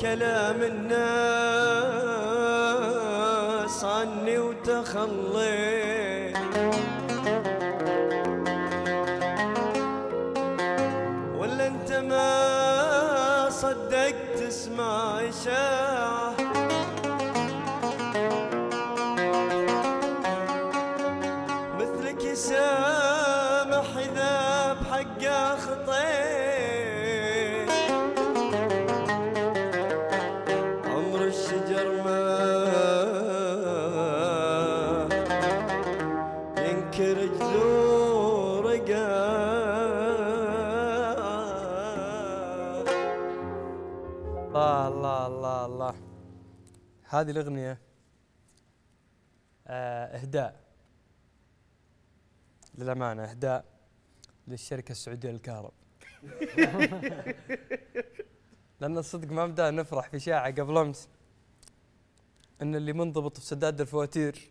كلام الناس عني وتخليت هذه الأغنية آه، إهداء للأمانة إهداء للشركة السعودية للكهرب لأن الصدق ما بدأ نفرح في شاعة قبل أمس أن اللي منضبط في سداد الفواتير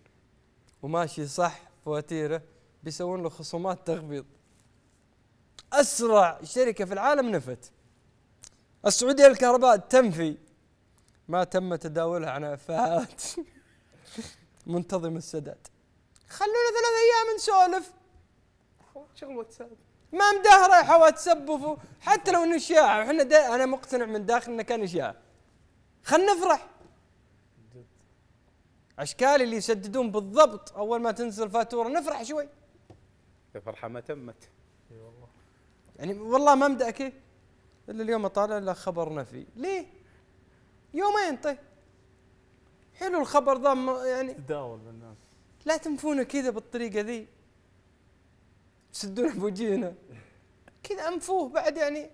وماشي صح فواتيره بيسوون له خصومات تخفيض أسرع شركة في العالم نفت السعودية للكهرباء تنفي ما تم تداولها عن افاهات منتظم السداد خلونا ثلاث ايام نسولف شغل واتساب ما مداه رايحه واتساب حتى لو انه اشياعه احنا انا مقتنع من داخل انه كان اشياعه خلنا نفرح اشكالي اللي يسددون بالضبط اول ما تنزل فاتوره نفرح شوي الفرحه ما تمت اي والله يعني والله ما مبدا الا اليوم اطالع الا خبر نفي ليه يومين طيب حلو الخبر ذا يعني تداول بالناس لا تنفونا كذا بالطريقه ذي تسدونا بوجينا كذا انفوه بعد يعني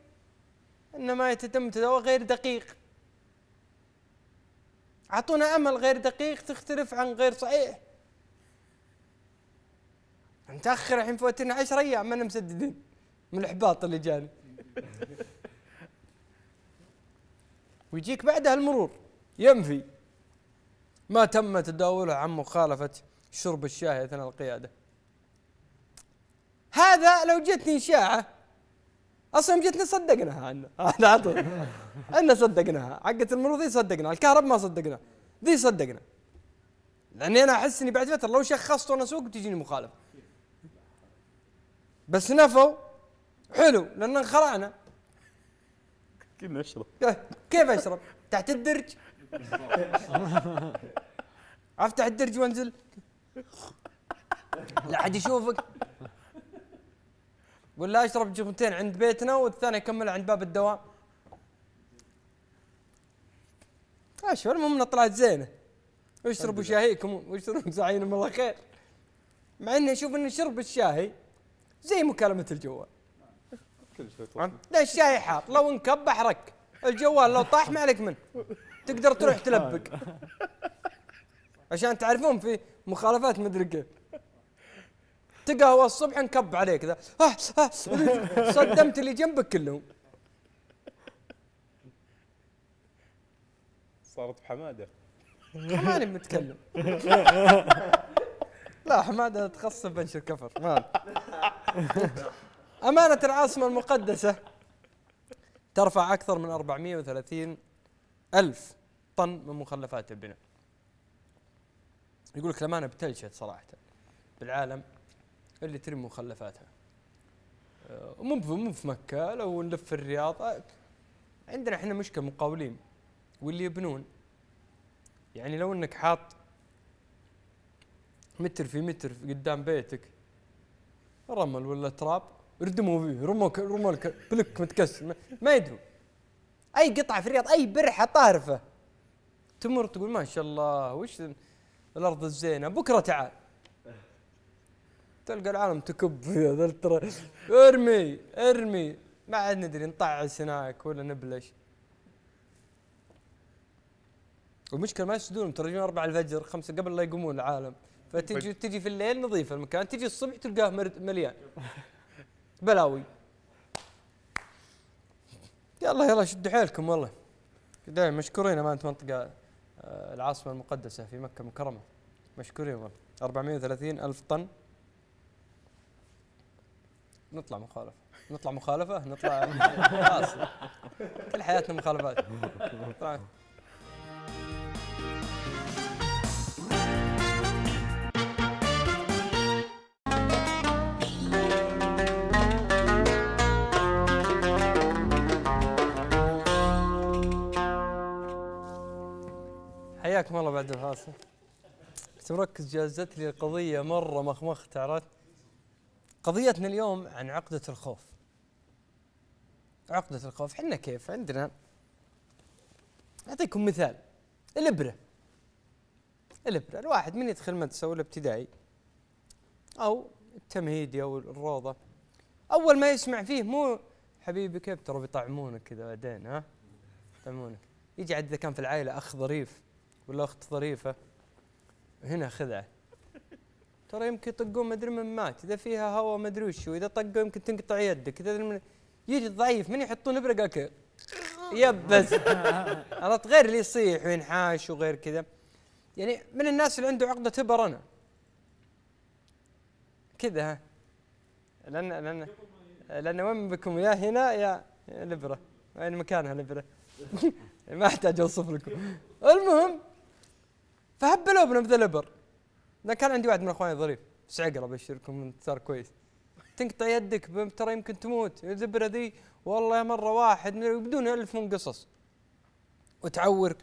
انه ما يتم تداول غير دقيق اعطونا امل غير دقيق تختلف عن غير صحيح متاخر الحين فوتنا 10 ايام ما مسددين من الاحباط اللي جاني ويجيك بعدها المرور ينفي ما تم تداوله عن مخالفة شرب الشاهي أثناء القيادة هذا لو جتني إشاعة أصلا جتني صدقناها عنا هذا عطل عنا صدقناها حقة المرور ذي صدقناها الكهرب ما صدقناها ذي صدقنا لأني أنا أحس إني بعد فترة لو شخصت وأنا أسوق بتجيني مخالفة بس نفوا حلو لأن انخرعنا كنا اشرب كيف اشرب؟ تحت الدرج افتح الدرج وانزل لا حد يشوفك ولا اشرب جبنتين عند بيتنا والثاني اكمل عند باب الدوام اشوف المهم طلعت زينه اشربوا شاهيكم واشربوا سعينهم الله خير مع اني اشوف ان شرب الشاهي زي مكالمه الجوال كل الشاي حار لو انكب احرق الجوال لو طاح ما عليك منه تقدر تروح تلبق عشان تعرفون في مخالفات مدري كيف تقهوى الصبح انكب عليك ذا صدمت اللي جنبك كلهم صارت بحماده ماني متكلم لا حماده تخصص بنش الكفر ما أمانة العاصمة المقدسة ترفع أكثر من 430 ألف طن من مخلفات البناء يقول لك الأمانة بتلشت صراحة بالعالم اللي ترمي مخلفاتها آه، مو مو في مكة لو نلف في الرياض آه، عندنا احنا مشكلة مقاولين واللي يبنون يعني لو انك حاط متر في متر قدام بيتك رمل ولا تراب ردموا فيه رموك رموا بلوك بلك متكسر ما يدروا اي قطعه في الرياض اي برحه طارفه تمر تقول ما شاء الله وش الارض الزينه بكره تعال تلقى العالم تكب في ترى ارمي ارمي ما عاد ندري نطعس هناك ولا نبلش والمشكله ما يسدون ترى يجون 4 الفجر 5 قبل لا يقومون العالم فتجي تجي في الليل نظيف المكان تجي الصبح تلقاه مليان بلاوي يلا يلا شدوا حيلكم والله دائما مشكورين امانه منطقه آه، العاصمه المقدسه في مكه المكرمه مشكورين والله 430 الف طن نطلع مخالفه نطلع مخالفه نطلع خلاص كل حياتنا مخالفات طيب. حياكم الله بعد الفاصل كنت مركز جازت لي قضية مرة مخمخت عرفت قضيتنا اليوم عن عقدة الخوف عقدة الخوف حنا كيف عندنا أعطيكم مثال الإبرة الإبرة الواحد من يدخل مدرسة ولا ابتدائي أو التمهيدي أو الروضة أول ما يسمع فيه مو حبيبي كيف ترى بيطعمونك كذا بعدين ها يطعمونك يجي عاد إذا كان في العائلة أخ ظريف ولا اخت ظريفه هنا خذعه ترى يمكن يطقون ما ادري من مات اذا فيها هواء ما ادري وش واذا طقوا يمكن تنقطع يدك اذا من يجي ضعيف من يحطون ابره قال يبس عرفت غير اللي يصيح وينحاش وغير كذا يعني من الناس اللي عنده عقده ابر انا كذا ها لان لان لان وين بكم يا هنا يا الابره وين مكانها الابره ما احتاج اوصف لكم المهم فهبلوا ابنه مثل الابر كان عندي واحد من اخواني ظريف بس عقله ابشركم صار كويس تنقطع يدك ترى يمكن تموت الزبره ذي والله يا مره واحد بدون الف من قصص وتعورك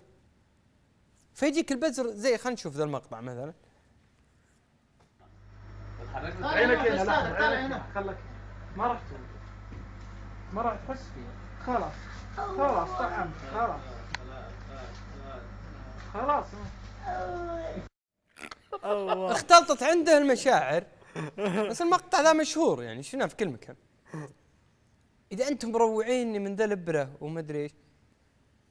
فيجيك البزر زي خلينا نشوف ذا المقطع مثلا عينك هنا خلك ما راح ما راح تحس فيه خلاص خلاص طعمت خلاص خلاص الله اختلطت عنده المشاعر بس المقطع ذا مشهور يعني شفناه في كل مكان اذا انتم مروعيني من ذا الابره وما ادري ايش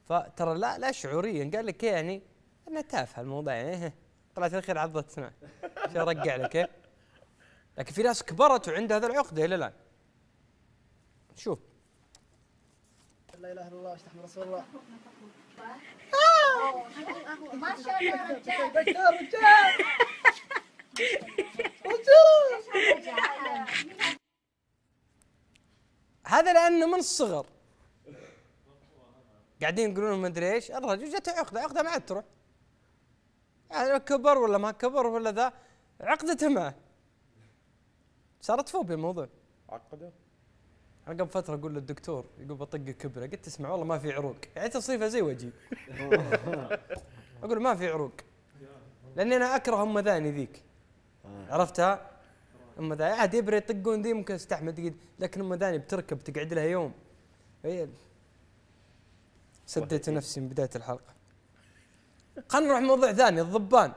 فترى لا لا شعوريا قال لك يعني انا تافهه الموضوع يعني إيه، طلعت الخير عضت سنان عشان ارقع لك إيه؟ لكن في ناس كبرت وعندها هذا العقده الى الان شوف لا اله الا الله استحمل رسول الله آه، هذا لانه من الصغر قاعدين يقولون ما ادري ايش الرجل جت عقده عقده ما عاد تروح يعني كبر ولا ما كبر ولا ذا عقدته معه صارت فوبيا الموضوع عقده انا قبل فتره اقول للدكتور يقول بطق كبره قلت اسمع والله ما في عروق يعني تصريفها زي وجهي اقول ما في عروق لاني انا اكره ام ذاني ذيك عرفتها؟ ام ذاني عاد يبري يطقون ذي ممكن استحمل لكن ام ذاني بتركب تقعد لها يوم إيه. سديت نفسي من بدايه الحلقه خلينا نروح موضوع ثاني الضبان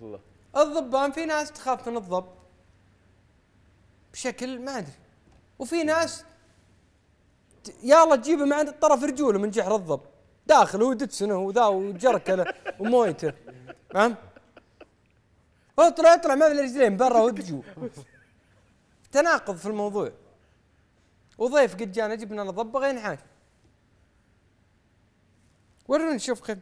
الله الضبان في ناس تخاف من الضب بشكل ما ادري وفي ناس يلا تجيبه مع طرف رجوله من جحر الضب داخل هو دتسنه وذا وجركله ومويته فاهم؟ اطلع اطلع ما في رجلين برا ودجو تناقض في الموضوع وضيف قد جانا جبنا له ضب غير نحاش ورنا نشوف خير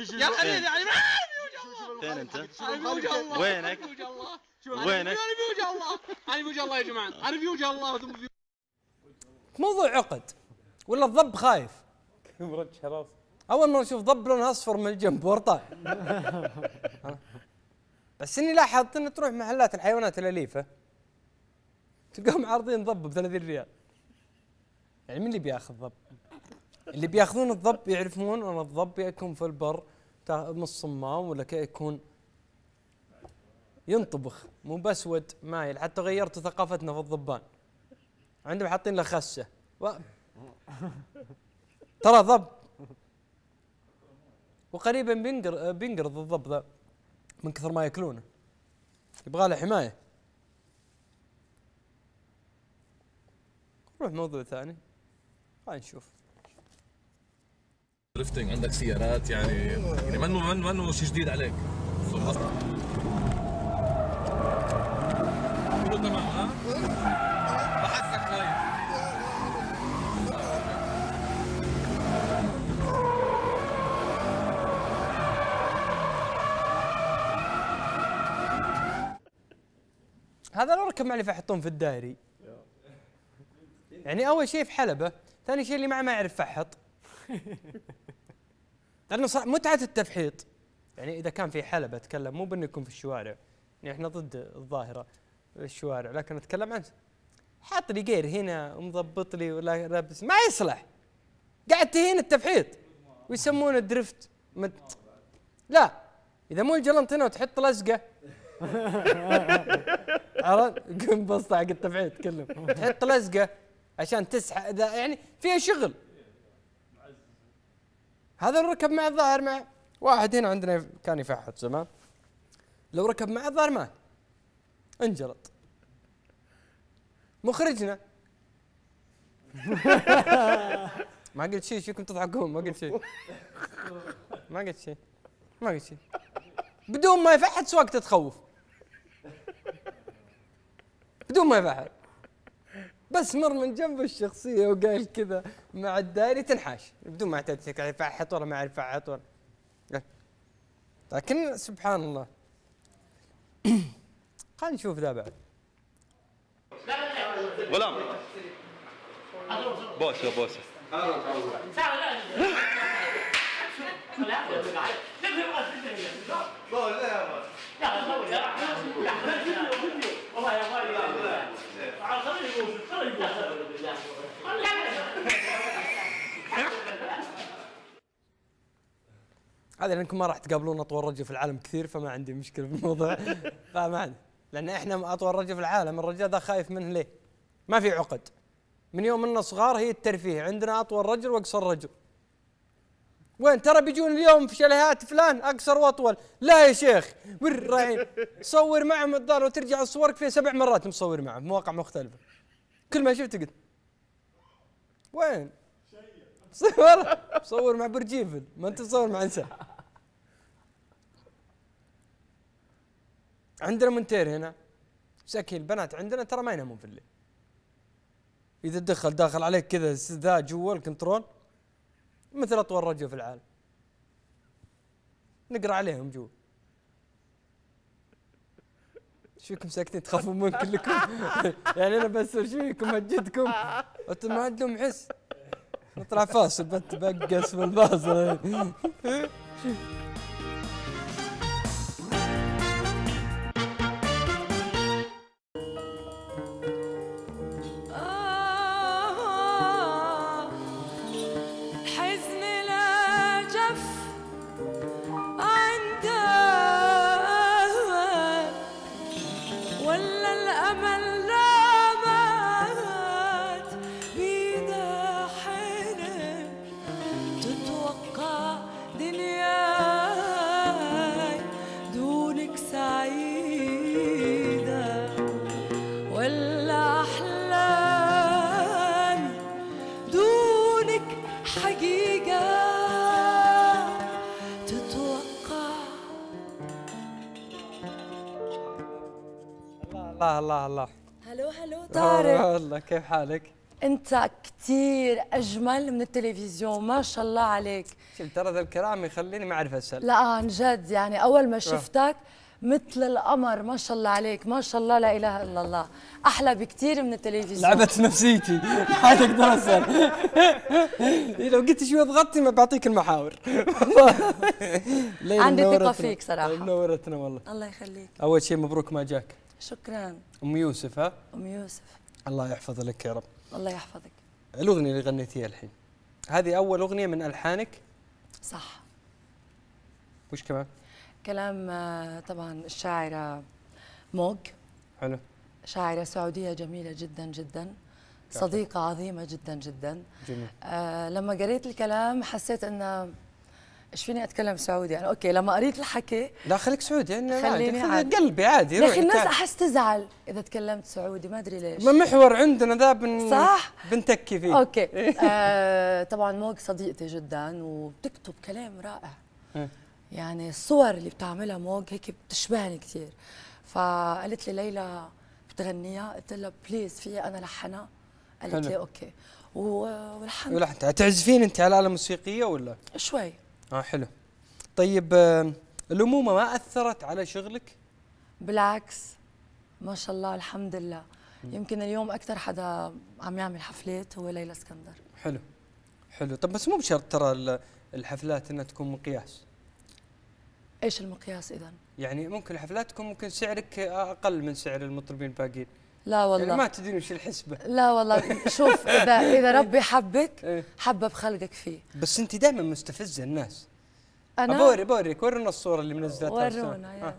يا خليل يعني آه، فين انت؟ وينك؟ وينك؟ انا في وجه الله انا في وجه الله يا جماعه انا في وجه الله موضوع عقد ولا الضب خايف مرجع راسه اول مره اشوف ضب لونه اصفر من الجنب ورطه بس اني لاحظت ان تروح محلات الحيوانات الاليفه تلقاهم عارضين ضب ب 30 ريال يعني من اللي بياخذ ضب؟ اللي بياخذون الضب يعرفون ان الضب يكون في البر من الصمام ولا يكون ينطبخ مو بسود مايل حتى غيرت ثقافتنا في الضبان عندهم حاطين له خسه و... ترى ضب وقريبا بينقر بينقرض الضب ذا من كثر ما ياكلونه يبغى له حمايه نروح موضوع ثاني خلينا نشوف درفتنج عندك سيارات يعني يعني منه منه منه شيء جديد عليك كله تمام ها؟ بحسك خايف هذا لو ركب معلفه فحطون في الدائري يعني اول شيء في حلبه ثاني شيء اللي معه ما يعرف فحط لانه متعه التفحيط يعني اذا كان في حلبه اتكلم مو بانه يكون في الشوارع يعني احنا ضد الظاهره الشوارع لكن اتكلم عن حاط لي جير هنا ومضبط لي ولا لابس ما يصلح قاعد تهين التفحيط ويسمونه درفت مت لا اذا مو الجلنط هنا وتحط لزقه عرفت؟ قم بسطع حق التفحيط كله تحط لزقه عشان تسحب يعني فيها شغل هذا لو ركب مع الظاهر مع واحد هنا عندنا كان يفحط زمان لو ركب مع الظاهر ما انجلط مخرجنا ما قلت شيء شكم تضحكون ما قلت شيء ما قلت شيء ما قلت شيء بدون ما يفحط سواقته تخوف بدون ما يفحط بس مر من جنب الشخصيه وقال كذا مع الدائري تنحاش بدون ما تتك فحط ولا ما اعرف حطور ولا لكن سبحان الله خلينا نشوف ذا بعد غلام بوسه بوسه لا هذا لانكم يعني ما راح تقابلون اطول رجل في العالم كثير فما عندي مشكله في الموضوع فما عندي لان احنا اطول رجل في العالم الرجال ذا خايف منه ليه؟ ما في عقد من يوم انه صغار هي الترفيه عندنا اطول رجل واقصر رجل وين ترى بيجون اليوم في شلهات فلان اقصر واطول لا يا شيخ وين رايحين صور معهم الدار وترجع صورك فيها سبع مرات مصور معهم مواقع مختلفه كل ما شفته قلت وين؟ صور صور مع برج ايفل ما انت تصور مع انسان عندنا منتير هنا مساكين البنات عندنا ترى ما ينامون في الليل اذا دخل داخل عليك كذا ذا جوا الكنترول مثل اطول رجل في العالم نقرا عليهم جوا شويكم ساكتين تخافون من كلكم يعني انا بس شويكم اجدكم انتم ما عندهم حس اطلع فاصل بنت بقص في الباص الله الله هلو هلو طارق والله كيف حالك؟ انت كثير اجمل من التلفزيون ما شاء الله عليك شوف ترى ذا الكلام يخليني ما اعرف اسال لا عن جد يعني اول ما آه. شفتك مثل القمر ما شاء الله عليك ما شاء الله لا اله الا الله احلى بكثير من التلفزيون لعبت نفسيتي ما تقدر اسال إيه، لو قلت شوي ضغطتي ما بعطيك المحاور عندي ثقه فيك صراحه نورتنا والله الله يخليك اول شيء مبروك ما جاك شكرا ام يوسف ها ام يوسف الله يحفظ لك يا رب الله يحفظك الاغنيه اللي غنيتيها الحين هذه اول اغنيه من الحانك صح وش كمان كلام آه، طبعا الشاعره موج حلو شاعره سعوديه جميله جدا جدا صديقه عظيمه جدا جدا جميل. آه لما قريت الكلام حسيت انه ايش فيني اتكلم سعودي انا يعني اوكي لما قريت الحكي لا خليك سعودي يعني خليني عادي قلبي عادي يا اخي الناس احس تزعل اذا تكلمت سعودي ما ادري ليش ما محور عندنا ذا بن صح بنتكي فيه اوكي إيه. آه طبعا موج صديقتي جدا وبتكتب كلام رائع إيه. يعني الصور اللي بتعملها موج هيك بتشبهني كثير فقالت لي ليلى بتغنيها قلت لها بليز في انا لحنها قالت لي اوكي ولحنت ولحنت تعزفين انت على اله موسيقيه ولا شوي اه حلو طيب آه، الامومه ما اثرت على شغلك بالعكس ما شاء الله الحمد لله يمكن اليوم اكثر حدا عم يعمل حفلات هو ليلى اسكندر حلو حلو طب بس مو بشرط ترى الحفلات انها تكون مقياس ايش المقياس اذا يعني ممكن الحفلات تكون ممكن سعرك اقل من سعر المطربين الباقيين لا يعني والله يعني ما تدري وش الحسبه لا والله شوف اذا اذا ربي حبك إيه. حبه بخلقك فيه بس انت دائما مستفزه الناس انا بوري بوريك ورنا الصوره اللي منزلتها ورونا يا. آه.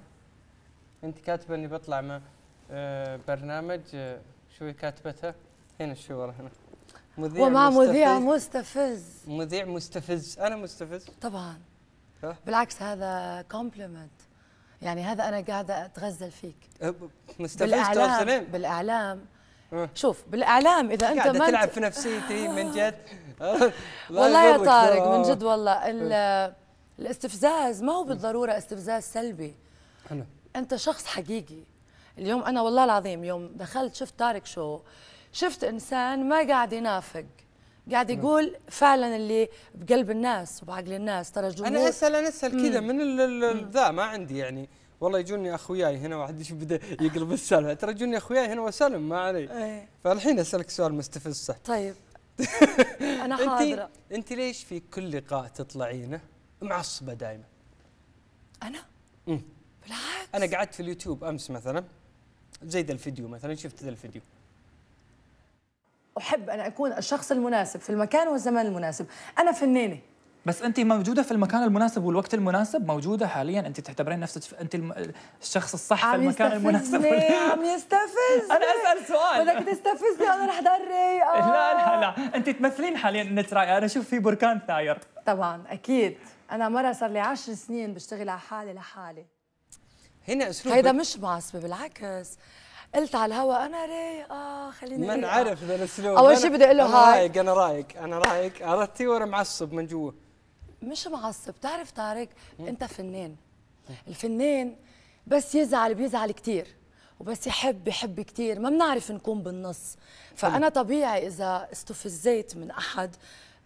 انت كاتبه اني بطلع مع آه، برنامج آه، شوي كاتبتها هنا ورا هنا مذيع وما مستفز مذيع مستفز مذيع مستفز انا مستفز طبعا بالعكس هذا كومبلمنت يعني هذا انا قاعده اتغزل فيك أه، مستفزت طيب، بالاعلام بالاعلام أه. شوف بالاعلام اذا انت ما تلعب في نفسيتي من آه. جد والله يا طارق من جد والله الاستفزاز ما هو بالضروره استفزاز سلبي حلو انت شخص حقيقي اليوم انا والله العظيم يوم دخلت شفت طارق شو شفت انسان ما قاعد ينافق قاعد نعم. يقول فعلا اللي بقلب الناس وبعقل الناس ترى جمهور انا اسال انا اسال كذا من ذا ما عندي يعني والله يجوني اخوياي هنا واحد بدا يقلب السالفه ترى يجوني اخوياي هنا واسلم ما علي إيه. فالحين اسالك سؤال مستفز صح طيب انا حاضره انت انت ليش في كل لقاء تطلعينه معصبه دائما انا امم بالعكس انا قعدت في اليوتيوب امس مثلا زي ذا الفيديو مثلا شفت ذا الفيديو احب ان اكون الشخص المناسب في المكان والزمان المناسب انا فنانه بس انت موجوده في المكان المناسب والوقت المناسب موجوده حاليا انت تعتبرين نفسك انت الشخص الصح في المكان المناسب عم يستفز انا اسال سؤال بدك تستفزني انا رح دري لا لا آه. لا انت تمثلين حاليا انك رايقه انا اشوف في بركان ثاير طبعا اكيد انا مره صار لي 10 سنين بشتغل على حالي لحالي هنا اسلوب هيدا مش معصبه بالعكس قلت على الهوا انا رايقه آه، خليني من آه. عرف ذا الاسلوب اول شيء بدي اقول له هاي رايق انا رايق انا رايق عرفتي وانا معصب من جوا مش معصب تعرف طارق انت فنان الفنان بس يزعل بيزعل كثير وبس يحب يحب كثير ما بنعرف نكون بالنص فانا طبيعي اذا استفزيت من احد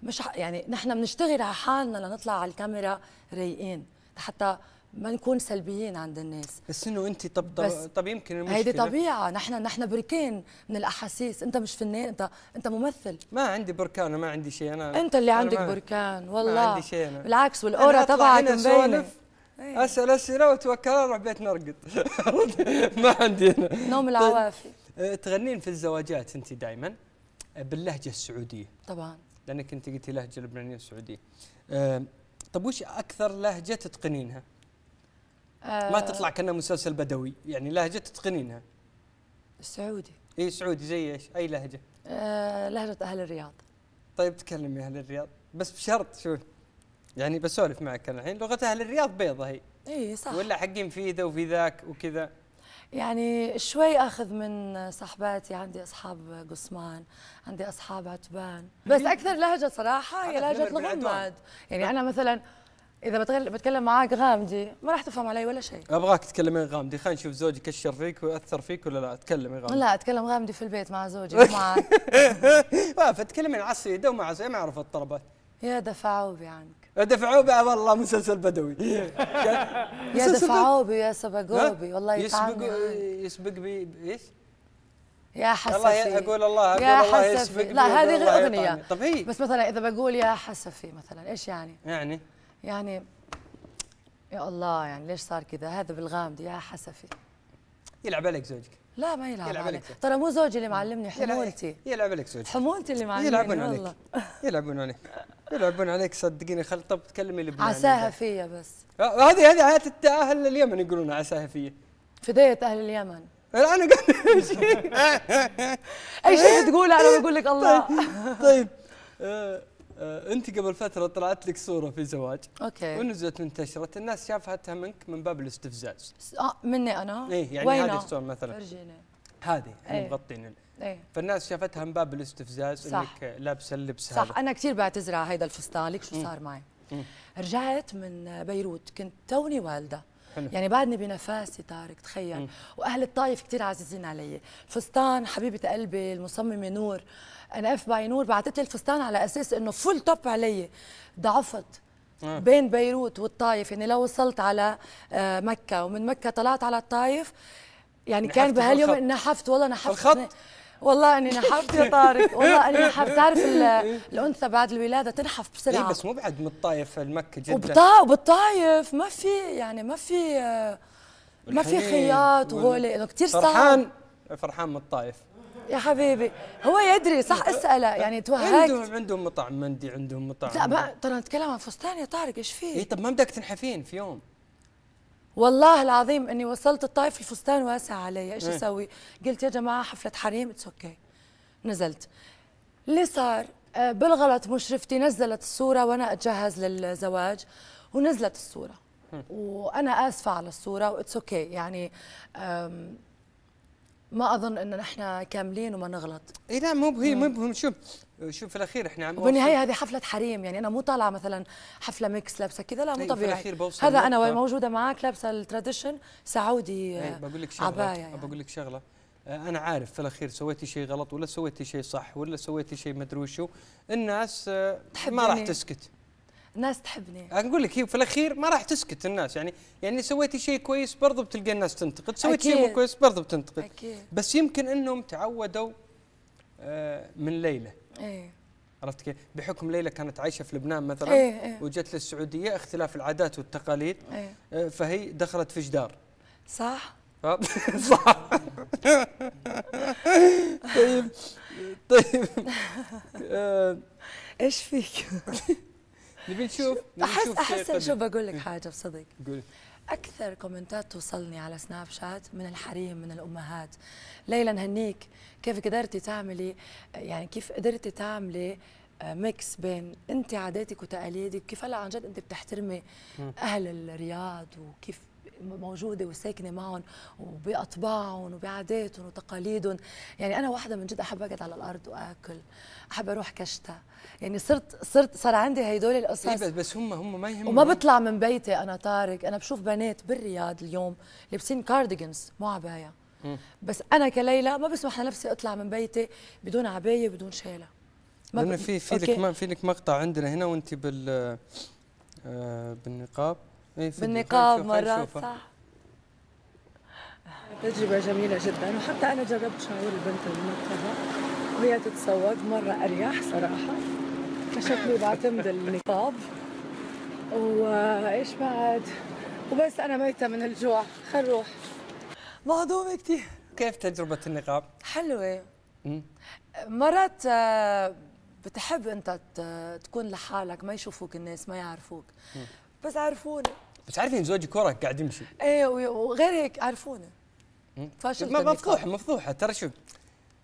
مش يعني نحن بنشتغل على حالنا لنطلع على الكاميرا رايقين حتى ما نكون سلبيين عند الناس بس انه انت طب طب, طب يمكن المشكله هيدي طبيعه نحن نحن بركان من الاحاسيس انت مش فنان انت انت ممثل ما عندي بركان وما عندي شيء انا انت اللي أنا عندك بركان والله ما عندي شيء أنا. بالعكس والاورا تبعك مبينه إيه. اسال اسئله واتوكل اروح بيت نرقد ما عندي انا نوم طيب، العوافي آه، تغنين في الزواجات انت دائما آه، باللهجه السعوديه طبعا لانك انت قلتي لهجه لبنانيه سعوديه آه، طب وش اكثر لهجه تتقنينها؟ ما آه، تطلع كانها مسلسل بدوي يعني لهجه تتقنينها سعودي اي سعودي زي ايش اي لهجه آه لهجه اهل الرياض طيب تكلمي اهل الرياض بس بشرط شوف يعني بسولف معك انا الحين لغه اهل الرياض بيضه هي اي صح ولا حقين في ذا وفي ذاك وكذا يعني شوي اخذ من صاحباتي عندي اصحاب قصمان عندي اصحاب عتبان بس اكثر لهجه صراحه هي لهجه الغماد يعني انا مثلا اذا بتكلم معاك غامدي ما راح تفهم علي ولا شيء ابغاك تكلمين غامدي خلينا نشوف زوجك كشر فيك وياثر فيك ولا لا تكلمي غامدي لا اتكلم غامدي في البيت مع زوجي معك آه، فتكلمين عصيده ومع زي ما اعرف الطلبات يا دفعوبي عنك يا دفعوبي والله مسلسل بدوي يا دفعوبي يا سبقوبي والله يسبق يسبق بي ايش؟ يا حسفي الله اقول الله اقول يا الله يسبق لا هذه غير اغنيه طب هي بس مثلا اذا بقول يا حسفي مثلا ايش يعني؟ يعني يعني يا الله يعني ليش صار كذا هذا بالغامدي يا حسفي يلعب عليك زوجك لا ما يلعب, يلعب عليك ترى مو زوجي اللي معلمني حمولتي يلعب عليك زوجك حمولتي اللي معلمني يلعبون عليك يلعبون عليك يلعبون عليك صدقيني خل طب تكلمي لبنان فيا بس هذه هذه حياه اهل اليمن يقولون عساها فيا فدية اهل اليمن انا قلت اي شيء تقوله انا بقول لك الله طيب, طيب. آه، انت قبل فتره طلعت لك صوره في زواج اوكي ونزلت وانتشرت الناس شافتها منك من باب الاستفزاز اه مني انا ايه يعني هذه الصوره مثلا فرجيني هذه احنا ايه. مغطين ايه فالناس شافتها من باب الاستفزاز صح. انك لابسه اللبس هذا صح انا كثير بعتذر على هذا الفستان لك شو صار معي رجعت من بيروت كنت توني والده حلو. يعني بعدني بنفاسي طارق تخيل مم. واهل الطايف كثير عزيزين علي فستان حبيبه قلبي المصممه نور انا اف باي نور بعثت لي الفستان على اساس انه فول توب علي ضعفت مم. آه. بين بيروت والطايف يعني لو وصلت على آه، مكه ومن مكه طلعت على الطايف يعني كان بهاليوم نحفت والله نحفت الخط والله اني نحفت يا طارق والله اني نحفت تعرف الانثى بعد الولاده تنحف بسرعه إيه، بس مو بعد من الطايف لمكه جدا وبطا وبالطايف ما في يعني ما في آه، ما في خياط انه كثير صعب فرحان فرحان من الطايف يا حبيبي هو يدري صح إيه. اساله يعني توهقت عندهم عندهم مطعم مندي عندهم مطعم لا ما ترى نتكلم عن فستان يا طارق ايش فيه؟ اي طب ما بدك تنحفين في يوم والله العظيم اني وصلت الطائف الفستان واسع علي ايش إيه. اسوي قلت يا جماعه حفله حريم اتس اوكي نزلت اللي صار آه، بالغلط مشرفتي نزلت الصوره وانا اتجهز للزواج ونزلت الصوره وانا اسفه على الصوره واتس اوكي يعني ما اظن ان نحن كاملين وما نغلط اي لا مو بهي مو إيه. بهم شوف شوف في الاخير احنا عم وبالنهايه هذه حفله حريم يعني انا مو طالعه مثلا حفله ميكس لابسه كذا لا مو أيوة، طبيعي هذا انا موجوده معك لابسه التراديشن سعودي إيه، آه، بقول لك شغله عباية يعني. بقول لك شغله آه، انا عارف في الاخير سويتي شيء غلط ولا سويتي شيء صح ولا سويتي شيء مدري وشو الناس آه، ما راح تسكت الناس تحبني اقول لك هي في الاخير ما راح تسكت الناس يعني يعني سويتي شيء كويس برضه بتلقى الناس تنتقد سويتي شيء مو كويس برضه بتنتقد أكيد. بس يمكن انهم تعودوا من ليله ايه عرفت كيف؟ بحكم ليلى كانت عايشه في لبنان مثلا ايه ايه وجت للسعوديه اختلاف العادات والتقاليد ايه, إيه، فهي دخلت في جدار صح صح طيب طيب ايش فيك؟ نبي نشوف احس احس شو بقول لك حاجه بصدق قولي اكثر كومنتات توصلني على سناب شات من الحريم من الامهات ليلى نهنيك كيف قدرتي تعملي يعني كيف قدرتي تعملي ميكس آه، بين انت عاداتك وتقاليدك كيف هلا عن جد انت بتحترمي اهل الرياض وكيف موجوده وساكنه معهم وباطباعهم وبعاداتهم وتقاليدهم يعني انا واحده من جد احب اقعد على الارض واكل احب اروح كشتة يعني صرت صرت صار عندي هدول القصص إيه بس هم هم ما يهمهم وما بطلع من بيتي انا طارق انا بشوف بنات بالرياض اليوم لابسين كارديجنز مو عبايه بس انا كليلى ما بسمح لنفسي اطلع من بيتي بدون عبايه بدون شاله ما في في لك في لك مقطع عندنا هنا وانت بال آه بالنقاب إيه، بالنقاب مرات صح تجربة جميلة جدا وحتى أنا جربت شعور البنت المنقبة وهي تتسوق مرة أريح صراحة فشكلي بعتمد النقاب وإيش بعد وبس أنا ميتة من الجوع خل نروح مهضومة كثير كيف تجربة النقاب؟ حلوة مرات آه، بتحب أنت تكون لحالك ما يشوفوك الناس ما يعرفوك بس عرفوني بس عارفين زوج كوره قاعد يمشي اي وغير هيك عارفونه فاشل مفضوحه مفضوحه ترى شوف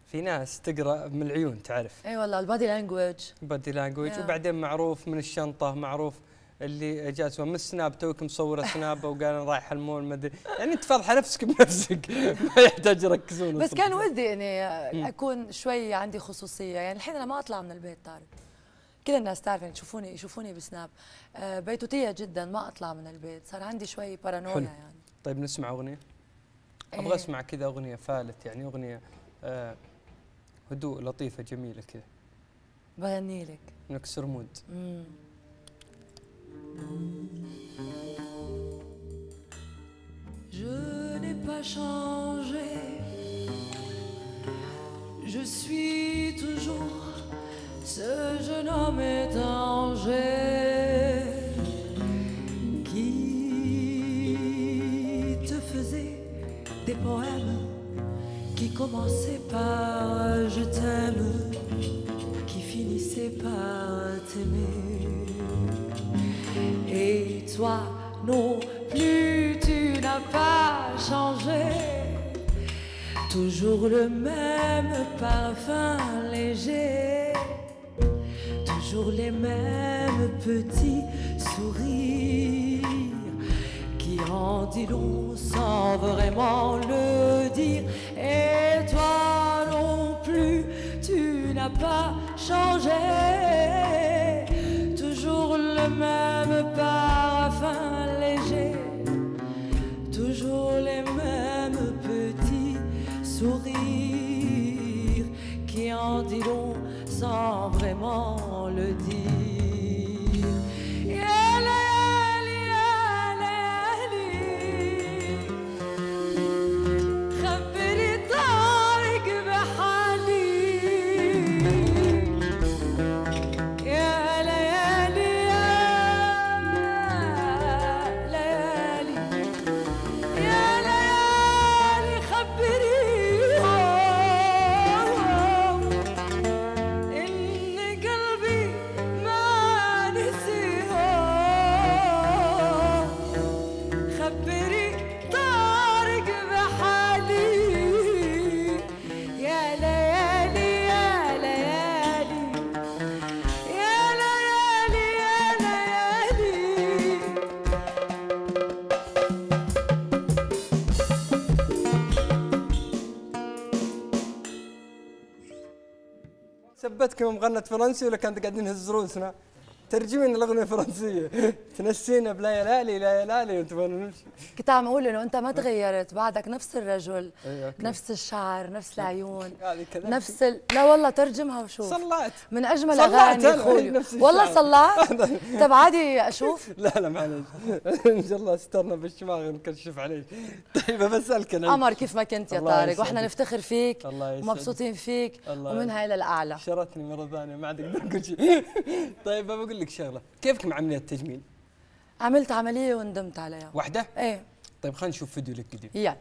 في ناس تقرا من العيون تعرف اي والله البادي لانجوج البادي لانجوج وبعدين معروف من الشنطه معروف اللي جالس من السناب توك مصوره سناب وقال انا رايح المول ما ادري يعني انت فاضحه نفسك بنفسك ما يحتاج يركزون بس كان ودي اني اكون شوي عندي خصوصيه يعني الحين انا ما اطلع من البيت طارق كل الناس تعرف يعني تشوفوني يشوفوني بسناب آه، بيتوتيه جدا ما اطلع من البيت صار عندي شوي بارانويا حلو. يعني طيب نسمع اغنيه إيه؟ ابغى اسمع كذا اغنيه فالت يعني اغنيه آه هدوء لطيفه جميله كذا بغني لك نكسر مود Je n'ai pas changé, je suis toujours Ce jeune homme est qui te faisait des poèmes qui commençaient par je t'aime, qui finissaient par t'aimer. Et toi non plus, tu n'as pas changé. Toujours le même parfum léger toujours les mêmes petits sourires qui en dit long sans vraiment le dire. Et toi non plus, tu n'as pas changé. Toujours le même parfum léger, toujours les mêmes petits sourires qui en dit long sans vraiment حبتكم غنت فرنسي ولا كانت قاعدين يهزرون رؤوسنا ترجمين الاغنيه الفرنسيه تنسينا بلا يلالي لا يلالي انت نمشي كنت عم اقول انه انت ما تغيرت بعدك نفس الرجل إيه، نفس الشعر نفس العيون نفس ال... لا والله ترجمها وشوف صلعت من اجمل اغاني خوليو والله صلعت طب عادي اشوف لا لا معلش ان شاء الله استرنا بالشماغ نكشف عليك طيب بسالك انا قمر كيف ما كنت يا طارق واحنا نفتخر فيك ومبسوطين فيك ومنها الى الاعلى شرتني مره ثانيه ما عاد اقدر اقول شيء طيب بقول لك شغله كيفك مع عمليه التجميل عملت عمليه وندمت عليها واحده ايه طيب خلينا نشوف فيديو لك قديم يلا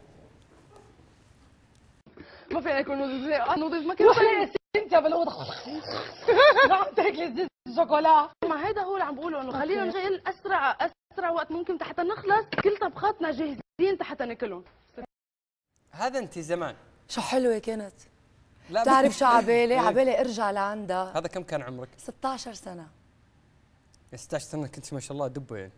ما في يكون نوديز آه، ما كان انت بالاوضه رحت تاكل الشوكولا ما هذا هو اللي عم بقوله انه خلينا نجي اسرع اسرع وقت ممكن حتى نخلص كل طبخاتنا جاهزين حتى ناكلهم هذا انت زمان شو حلوه كانت لا بتعرف شو عبالي إيه. عبالي ارجع لعندها هذا كم كان عمرك 16 سنه 16 سنه كنت ما شاء الله دبه يعني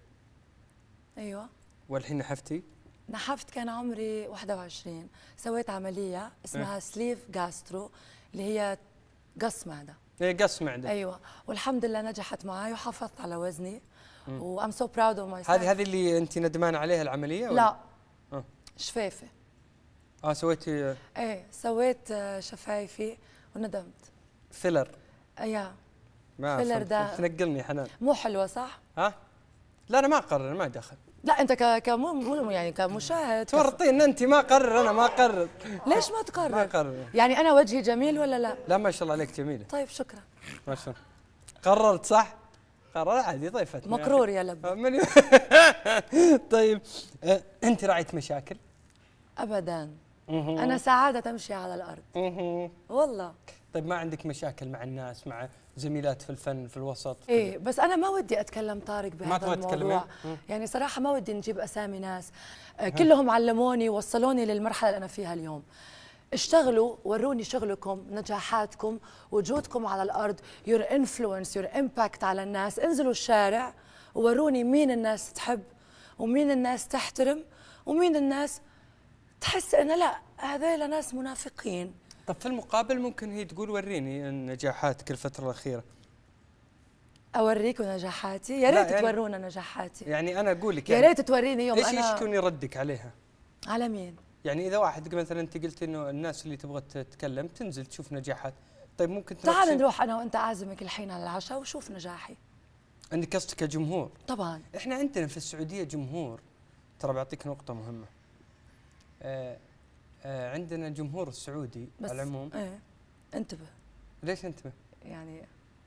ايوه والحين نحفتي؟ نحفت كان عمري 21 سويت عمليه اسمها إيه؟ سليف جاسترو اللي هي قص معده ايه قص معده ايوه والحمد لله نجحت معي وحافظت على وزني وام سو براود اوف ماي هذه هذه اللي انت ندمان عليها العمليه ولا؟ لا أه؟ شفافه اه سويتي آه. ايه سويت آه، شفايفي وندمت فيلر ايه ما فيلر ده تنقلني حنان مو حلوه صح؟ ها؟ لا انا ما اقرر ما دخل لا انت كمو يعني كمشاهد تورطين انت ما اقرر انا ما اقرر ليش ما تقرر؟ ما اقرر يعني انا وجهي جميل ولا لا؟ لا ما شاء الله عليك جميله طيب شكرا ما شاء الله قررت صح؟ قرر عادي ضيفتنا مقرور يا لب آه، طيب آه، انت راعيه مشاكل؟ ابدا انا سعاده تمشي على الارض والله طيب ما عندك مشاكل مع الناس مع زميلات في الفن في الوسط ايه بس انا ما ودي اتكلم طارق بهذا ما الموضوع يعني صراحه ما ودي نجيب اسامي ناس آه، كلهم علموني وصلوني للمرحله اللي انا فيها اليوم اشتغلوا وروني شغلكم نجاحاتكم وجودكم على الارض يور influence يور امباكت على الناس انزلوا الشارع وروني مين الناس تحب ومين الناس تحترم ومين الناس تحس انه لا هذول ناس منافقين طب في المقابل ممكن هي تقول وريني نجاحاتك الفتره الاخيره اوريكم نجاحاتي يا ريت يعني تورونا نجاحاتي يعني انا اقول لك يعني يا ريت توريني يوم ايش ايش يكون ردك عليها على مين يعني اذا واحد مثلا انت قلت انه الناس اللي تبغى تتكلم تنزل تشوف نجاحات طيب ممكن تعال نروح انا وانت عازمك الحين على العشاء وشوف نجاحي انت قصدك كجمهور طبعا احنا عندنا في السعوديه جمهور ترى بعطيك نقطه مهمه آه آه، عندنا الجمهور السعودي بس على العموم ايه انتبه ليش انتبه؟ يعني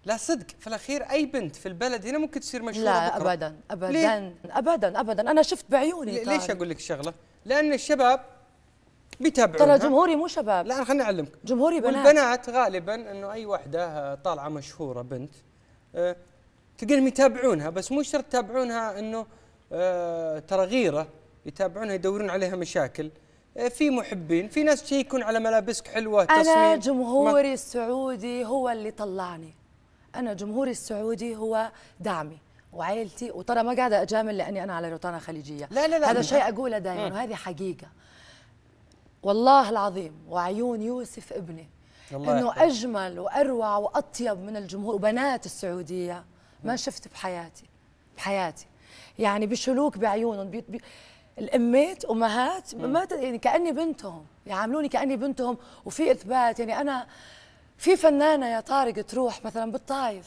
لا صدق في الاخير اي بنت في البلد هنا ممكن تصير مشهوره لا بكرة. ابدا ابدا ليه؟ ابدا ابدا انا شفت بعيوني ليش اقول لك شغله؟ لان الشباب بيتابعون ترى جمهوري مو شباب لا خليني اعلمك جمهوري بنات والبنات غالبا انه اي وحده آه، طالعه مشهوره بنت أه تلقيهم يتابعونها بس مو شرط يتابعونها انه أه ترى غيره يتابعونها يدورون عليها مشاكل في محبين في ناس يكون على ملابسك حلوه تصميم انا جمهوري السعودي هو اللي طلعني انا جمهوري السعودي هو دعمي وعائلتي وترى ما قاعده اجامل لاني انا على روتانا خليجيه لا لا لا هذا شيء اقوله دائما وهذه حقيقه والله العظيم وعيون يوسف ابني انه اجمل واروع واطيب من الجمهور وبنات السعوديه ما شفت بحياتي بحياتي يعني بشلوك بعيونهم بي بي الامات امهات ما يعني كاني بنتهم يعاملوني كاني بنتهم وفي اثبات يعني انا في فنانه يا طارق تروح مثلا بالطايف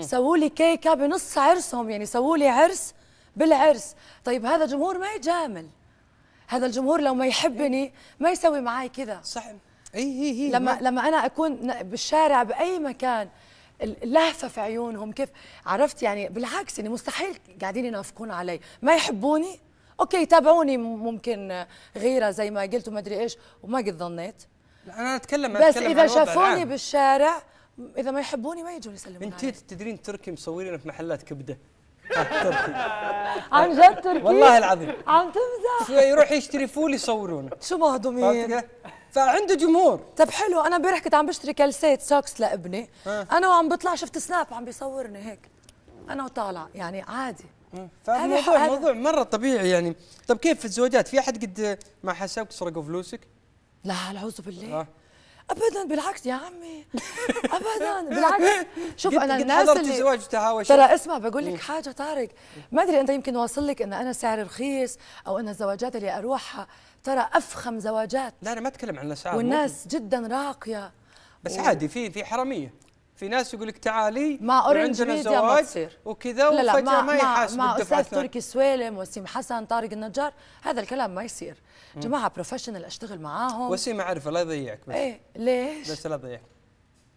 سووا لي كيكه بنص عرسهم يعني سووا لي عرس بالعرس طيب هذا جمهور ما يجامل هذا الجمهور لو ما يحبني ما يسوي معي كذا صح اي هي هي لما ما. لما انا اكون بالشارع باي مكان اللهفه في عيونهم كيف عرفت يعني بالعكس يعني مستحيل قاعدين ينافقون علي ما يحبوني اوكي يتابعوني ممكن غيره زي ما قلت وما ادري ايش وما قد ظنيت لا انا اتكلم بس بس اذا شافوني الآن. بالشارع اذا ما يحبوني ما يجون يسلمون انت تدرين تركي مصورين في محلات كبده آه، عن جد تركي والله العظيم عم تمزح يروح يشتري فول يصورونه شو مهضومين فعنده جمهور طب حلو انا امبارح كنت عم بشتري كلسيت سوكس لابني آه. انا وعم بطلع شفت سناب عم بيصورني هيك انا وطالع يعني عادي فالموضوع موضوع مره طبيعي يعني طب كيف في الزواجات في احد قد ما حسبك سرقوا فلوسك لا العوذ بالله آه. ابدا بالعكس يا عمي ابدا بالعكس شوف انا الناس اللي زواج تهاوش ترى اسمع بقول لك حاجه طارق ما ادري انت يمكن واصل لك ان انا سعري رخيص او ان الزواجات اللي اروحها ترى افخم زواجات لا انا ما اتكلم عن الاسعار والناس ممكن. جدا راقيه بس و... عادي في في حراميه في ناس يقول لك تعالي مع اورنج ميديا ما تصير وكذا لا لا وفجاه ما, ما يحاسب مع استاذ تركي السويلم وسيم حسن طارق النجار هذا الكلام ما يصير جماعه بروفيشنال اشتغل معاهم وسيم اعرفه لا يضيعك بس ايه ليش؟ بس لا يضيعك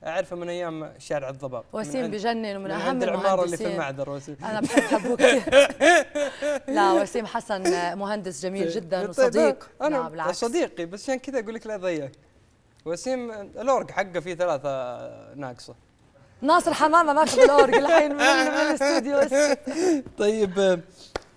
اعرفه من ايام شارع الضباب وسيم بجنن ومن اهم عند العماره اللي في المعذر وسيم انا بحبه كثير لا وسيم حسن مهندس جميل طيب، جدا طيب، وصديق أنا بالعكس صديقي بس عشان كذا اقول لك لا يضيعك وسيم الاورج حقه فيه ثلاثه ناقصه ناصر حمامه ماخذ الاورج الحين من الاستوديو طيب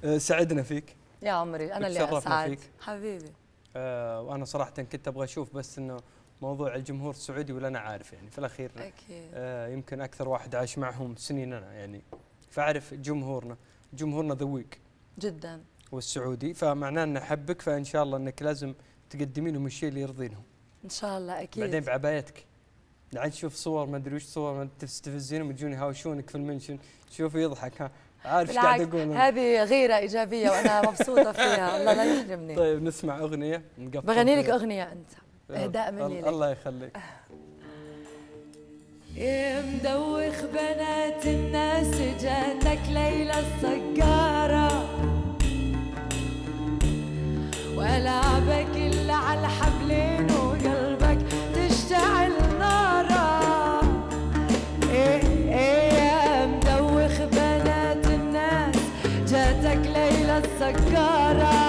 آه، سعدنا فيك يا عمري انا اللي اسعد حبيبي آه وانا صراحه كنت ابغى اشوف بس انه موضوع الجمهور السعودي ولا انا عارف يعني في الاخير أكيد. آه يمكن اكثر واحد عاش معهم سنين انا يعني فاعرف جمهورنا جمهورنا ذويك جدا والسعودي فمعناه انه أحبك فان شاء الله انك لازم تقدمينهم الشيء اللي يرضينهم ان شاء الله اكيد بعدين بعبايتك قاعد تشوف صور ما ادري وش صور تستفزينهم يجون يهاوشونك في المنشن شوفوا يضحك ها عارف ايش قاعد اقول هذه غيره ايجابيه وانا مبسوطه فيها الله لا يحرمني طيب نسمع اغنيه نقفل بغني لك اغنيه انت اهداء مني لك الله يخليك يا مدوخ بنات الناس جاتك ليلى السجارة وألعبك اللي على الحبلين cara.